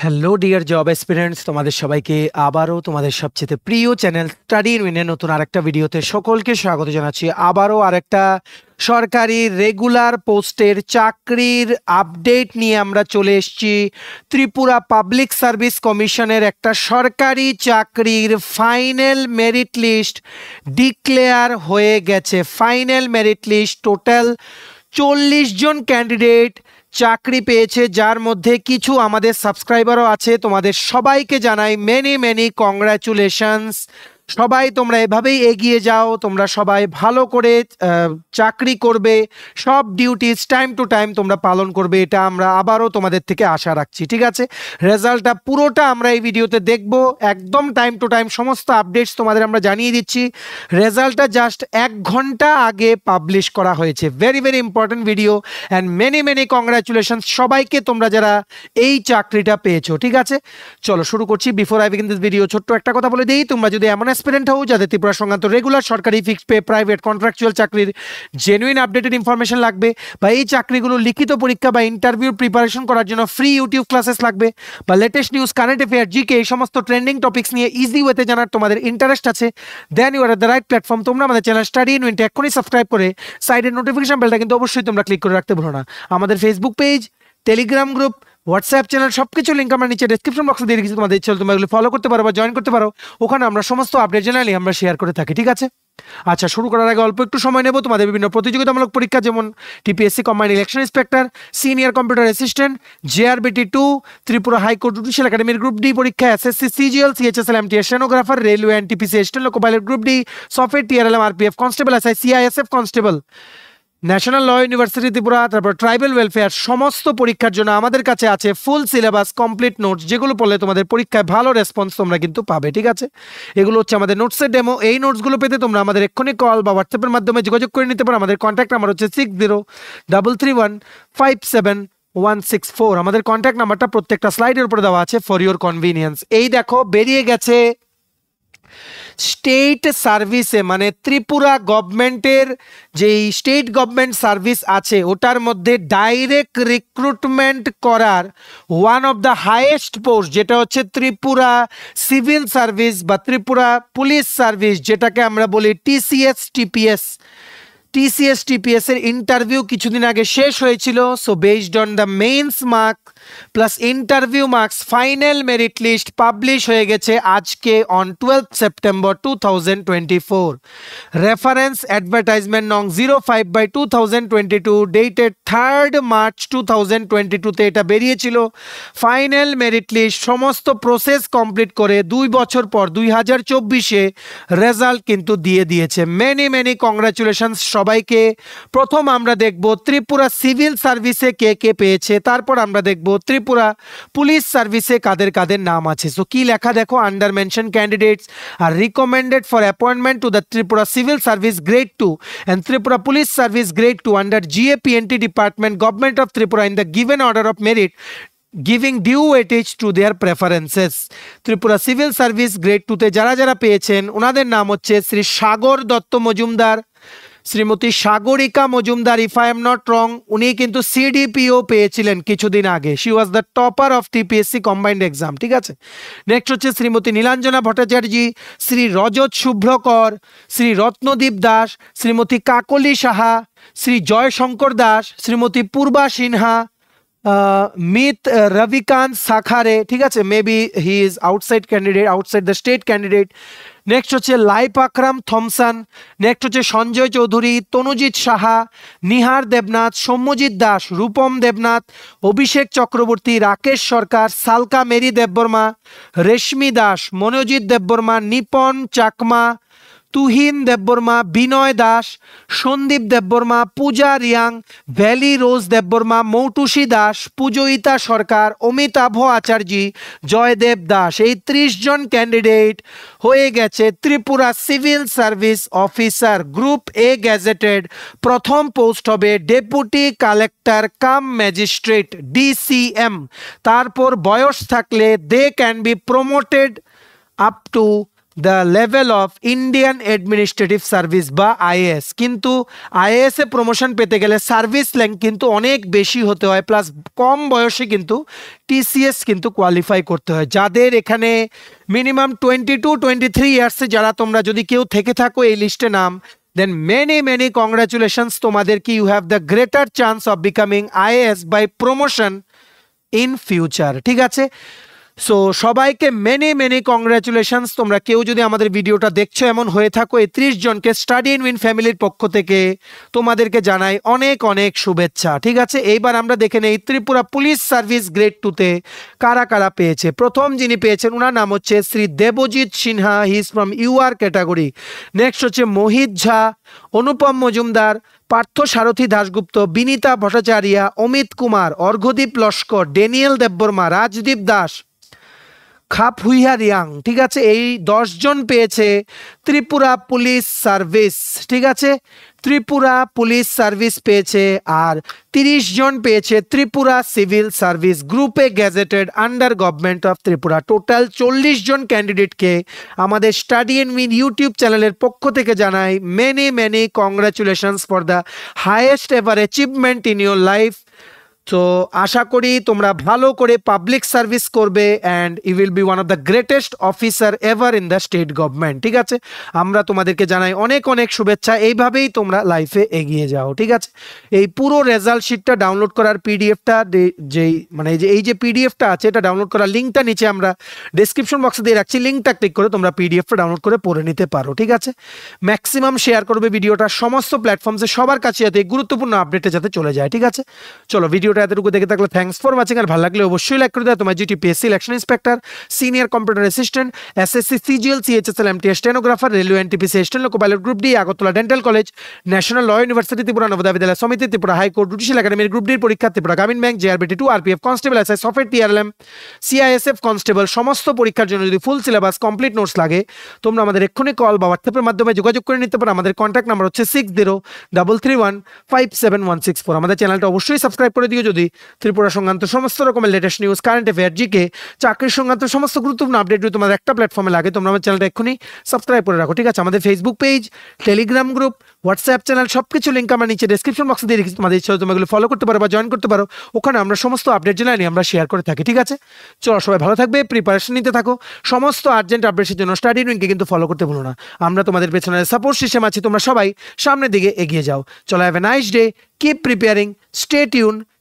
hello dear job experience তোমাদের সবাইকে আবারও তোমাদের সবচেয়ে প্রিয় চ্যানেল স্টাডি উইনের নতুন আরেকটা ভিডিওতে সকলকে স্বাগত জানাচ্ছি আবারও আরেকটা সরকারি রেগুলার পোস্টের চাকরির আপডেট নিয়ে আমরা চলে এসেছি ত্রিপুরা পাবলিক সার্ভিস কমিশনের একটা সরকারি চাকরির ফাইনাল মেরিট লিস্ট ডিক্লেয়ার হয়ে গেছে ফাইনাল মেরিট লিস্ট টোটাল চল্লিশ জন ক্যান্ডিডেট চাকরি পেয়েছে যার মধ্যে কিছু আমাদের সাবস্ক্রাইবারও আছে তোমাদের সবাইকে জানাই মেনি মেনি কংগ্রাচুলেশনস সবাই তোমরা এভাবেই এগিয়ে যাও তোমরা সবাই ভালো করে চাকরি করবে সব ডিউটিস টাইম টু টাইম তোমরা পালন করবে এটা আমরা আবারও তোমাদের থেকে আশা রাখছি ঠিক আছে রেজাল্টটা পুরোটা আমরা এই ভিডিওতে দেখব একদম টাইম টু টাইম সমস্ত আপডেটস তোমাদের আমরা জানিয়ে দিচ্ছি রেজাল্টটা জাস্ট এক ঘন্টা আগে পাবলিশ করা হয়েছে very very important video and many many congratulation সবাইকে তোমরা যারা এই চাকরিটা পেয়েছো ঠিক আছে চলো শুরু করছি before I begin this video ছোট্ট একটা কথা বলে দিই তোমরা যদি এমন ট্রান্সপারেন্ট হও যাতে ত্রিপুরা সংক্রান্ত রেগুলার সরকারি ফিক্সড পে প্রাইভেট কন্ট্রাকচুয়াল চাকরির জেনুইন আপডেটেড ইনফরমেশন লাগবে বা এই চাকরিগুলো লিখিত পরীক্ষা বা ইন্টারভিউর প্রিপারেশন করার জন্য ফ্রি ইউটিউব ক্লাসেস লাগবে বা latest news current affair GK এই সমস্ত ট্রেন্ডিং টপিক্স নিয়ে ইজি ওয়েতে জানার তোমাদের ইন্টারেস্ট আছে then you are the right platform তোমরা আমাদের চ্যানেল স্টাডি ইনভেন্ট এক্ষুনি সাবস্ক্রাইব করে সাইডের নোটিফিকেশন বেলটা কিন্তু অবশ্যই তোমরা ক্লিক করে রাখতে ভুলো না আমাদের Facebook page Telegram group WhatsApp channel সব কিছু লিঙ্ক আমরা নিচে ডিসক্রিপশন বক্সে দিয়ে রেখেছি তোমাদের ইচ্ছে তোমরা ফলো করতে পারো বা জয়েন করতে পারো ওখানে আমরা সমস্ত আপডেট জানালে আমরা শেয়ার করে থাকি ঠিক আছে আচ্ছা শুরু করার আগে অল্প একটু সময় নেব তোমাদের বিভিন্ন প্রতিযোগিতামূলক পরীক্ষা যেমন TPSC combined election inspector senior computer assistant JRBT two Tripura high court judicial একাডেমির গ্রুপ ডি পরীক্ষা SSC CGL CHSL MTS stenographer railway NTPC এস্টেল loco pilot group D software TRLM RPF constable SI CISF constable national law university Tripura তারপর tribal welfare সমস্ত পরীক্ষার জন্য আমাদের কাছে আছে ফুল সিলেবাস কমপ্লিট নোটস যেগুলো পড়লে তোমাদের পরীক্ষায় ভালো রেসপন্স তোমরা কিন্তু পাবে ঠিক আছে এগুলো হচ্ছে আমাদের নোটসের ডেমো এই নোটসগুলো পেতে তোমরা আমাদের এক্ষুনি কল বা হোয়াটসঅ্যাপের মাধ্যমে যোগাযোগ করে নিতে পারো আমাদের কন্ট্যাক্ট নাম্বার হচ্ছে six zero double three one five seven one six four আমাদের কন্ট্যাক্ট নাম্বারটা প্রত্যেকটা স্লাইডের উপরে দেওয়া আছে ফর ইউর কনভিনিয়েন্স এই দেখো বেরিয়ে গেছে স্টেট সার্ভিসে মানে ত্রিপুরা গভর্নমেন্টের যেই স্টেট গভর্নমেন্ট সার্ভিস আছে ওটার মধ্যে ডাইরেক্ট রিক্রুটমেন্ট করার one of the highest post যেটা হচ্ছে ত্রিপুরা সিভিল সার্ভিস বা ত্রিপুরা পুলিশ সার্ভিস যেটাকে আমরা বলি টিসিএস টিপিএস টিসিএস টিপিএস এর ইন্টারভিউ কিছুদিন আগে শেষ হয়েছিল so based on the mains mark plus interview marks final merit list publish হয়ে গেছে আজকে on twelve September two thousand twenty four reference advertisement নং zero five by two thousand twenty two dated third March two thousand twenty টুতে এটা বেরিয়েছিল final merit list সমস্ত process complete করে দুই বছর পর দুই হাজার চব্বিশে রেজাল্ট কিন্তু দিয়ে দিয়েছে মেনি মেনি কংগ্রাচুলেশনস সবাইকে প্রথম আমরা দেখব ত্রিপুরা সিভিল সার্ভিসে কে কে পেয়েছে তারপর আমরা দেখব ত্রিপুরা পুলিশ সার্ভিসে কাদের কাদের নাম আছে সো কি লেখা দেখো under mention candidates are recommended for appointment to the Tripura civil service grade two and Tripura police service grade two under GAPNT department government of Tripura in the given order of merit giving due weightage to their preferences Tripura civil service grade টুতে যারা যারা পেয়েছেন ওনাদের নাম হচ্ছে Shri Sagar Dutta Majumdar Shrimati Sagarika Majumdar if I am not wrong উনি কিন্তু CDPO পেয়েছিলেন কিছুদিন আগে she was the topper of TPSC combined exam ঠিক আছে নেক্সট হচ্ছে শ্রীমতী নীলাঞ্জনা ভট্টাচার্যী শ্রী রজত শুভ্রকর শ্রী রত্নদীপ দাস শ্রীমতী কাকলি সাহা শ্রী জয়শঙ্কর দাস শ্রীমতী পূর্বা সিনহা মিত রবিকান্ত সাখারে ঠিক আছে maybe he is outside candidate outside the state candidate next হচ্ছে লাইফ আকরাম থমসান নেক্সট হচ্ছে Sanjay Chowdhury Tanujit Saha Nihar Debnath Soumyajit Das Rupam Debnath Abhishek Chakraborty Rakesh Sarkar Salka Mary Debbarma Reshmi Das Monojit Debbarma Nipan Chakma Tuhin Debbarma Binoy Das Sandip Debbarma Puja Reang Valley Rose Debbarma Moutushi Das Pujayita Sarkar Amitabh Acharya Joydev Das এই ত্রিশ জন ক্যান্ডিডেট হয়ে গেছে Tripura civil service officer group A gazetted প্রথম পোস্ট হবে deputy collector cum magistrate DCM তারপর বয়স থাকলে they can be promoted up to the level of Indian administrative service বা আইএএস কিন্তু এ প্রমোশন পেতে গেলে সার্ভিস ল্যাঙ্ক কিন্তু অনেক বেশি হতে হয় প্লাস কম বয়সে কিন্তু টিসিএস কিন্তু কোয়ালিফাই করতে হয় যাদের এখানে minimum twenty two twenty three ইয়ার্সে যারা তোমরা যদি কেউ থেকে থাকো এই লিস্টে নাম দেন মেনি মেনি কংগ্রাচুলেশনস তোমাদেরকে you have the greater chance of becoming IAS by promotion in future ঠিক আছে সো সবাইকে মেনি মেনি কংগ্রাচুলেশনস তোমরা কেউ যদি আমাদের ভিডিওটা দেখছো এমন হয়ে থাকো এই ত্রিশ জনকে স্টাডি ইন উইন ফ্যামিলির পক্ষ থেকে তোমাদেরকে জানাই অনেক অনেক শুভেচ্ছা ঠিক আছে এইবার আমরা দেখে নেই ত্রিপুরা পুলিশ সার্ভিস গ্রেড টুতে কারা কারা পেয়েছে প্রথম যিনি পেয়েছেন ওনার নাম হচ্ছে Shri Debjit Sinha his from UR category next হচ্ছে মোহিত ঝা অনুপম মজুমদার পার্থ সারথী দাশগুপ্ত বিনীতা ভট্টাচার্য অমিত কুমার অর্ঘদীপ লস্কর ডেনিয়েল দেববর্মা রাজদীপ দাস খাপ রিয়াং ঠিক আছে এই দশজন পেয়েছে ত্রিপুরা পুলিশ সার্ভিস ঠিক আছে ত্রিপুরা পুলিশ সার্ভিস পেয়েছে আর তিরিশ জন পেয়েছে ত্রিপুরা সিভিল সার্ভিস গ্রুপে gazetted under government of Tripura total চল্লিশ জন ক্যান্ডিডেটকে আমাদের স্টাডি এন্ড মিন ইউটিউব চ্যানেলের পক্ষ থেকে জানাই many many congratulations for the highest ever achievement in your life তো আশা করি তোমরা ভালো করে পাবলিক সার্ভিস করবে and you will be one of the greatest officer ever in the state government ঠিক আছে আমরা তোমাদেরকে জানাই অনেক অনেক শুভেচ্ছা এইভাবেই তোমরা লাইফে এগিয়ে যাও ঠিক আছে এই পুরো রেজাল্ট শিটটা ডাউনলোড করার পিডিএফটা যেই মানে যে এই যে পিডিএফটা আছে এটা ডাউনলোড করার লিঙ্কটা নিচে আমরা ডিসক্রিপশন বক্সে দিয়ে রাখছি লিঙ্কটা ক্লিক করে তোমরা পিডিএফটা ডাউনলোড করে পড়ে নিতে পারো ঠিক আছে ম্যাক্সিমাম শেয়ার করবে ভিডিওটা সমস্ত প্ল্যাটফর্মসে সবার কাছে যাতে গুরুত্বপূর্ণ আপডেটে যাতে চলে যায় ঠিক আছে চলো ভিডিওটা ভিডিওটা এতটুকু দেখে থাকলে থ্যাংকস ফর ওয়াচিং আর ভালো লাগলে অবশ্যই লাইক করে দেয় তোমার GT PSC election inspector senior computer assistant SSC CGL CHSL MTS stenographer railway NTPC স্টেন loco pilot group D Agartala dental college national law university Tripura Navodaya Vidyalaya Samiti Tripura high court judicial একাডেমির গ্রুপ ডির পরীক্ষা Tripura Gramin bank JRBT two RPF constable SI সফেট TRLM CISF constable সমস্ত পরীক্ষার জন্য যদি full syllabus complete notes লাগে তোমরা আমাদের এক্ষুনি কল বা হোয়াটসঅ্যাপের মাধ্যমে যোগাযোগ করে নিতে পারো আমাদের কন্ট্যাক্ট নাম্বার হচ্ছে six zero double three one five seven one six four আমাদের চ্যানেলটা অবশ্যই সাবস্ক্রাইব করে দিও যদি ত্রিপুরা সংক্রান্ত সমস্ত রকমের latest news current affair GK চাকরির সংক্রান্ত সমস্ত গুরুত্বপূর্ণ আপডেট যদি তোমার একটা প্ল্যাটফর্মে লাগে তোমরা আমার চ্যানেলটা এক্ষুনি সাবস্ক্রাইব করে রাখো ঠিক আছে আমাদের Facebook page Telegram group WhatsApp channel সব কিছু লিঙ্ক আমার নিচে ডিসক্রিপশন বক্সে দিয়ে রেখেছি তোমাদের ইচ্ছা তোমাগুলো ফলো করতে পারো বা জয়েন করতে পারো ওখানে আমরা সমস্ত আপডেট জানাই আমরা শেয়ার করে থাকি ঠিক আছে চলো সবাই ভালো থাকবে প্রিপারেশন নিতে থাকো সমস্ত আর্জেন্ট আপডেটের জন্য স্টাডি রুইংকে কিন্তু ফলো করতে ভুলো না আমরা তোমাদের পেছনে সাপোর্ট সিস্টেম আছি তোমরা সবাই সামনের দিকে এগিয়ে যাও চলো have a nice day keep preparing stay tune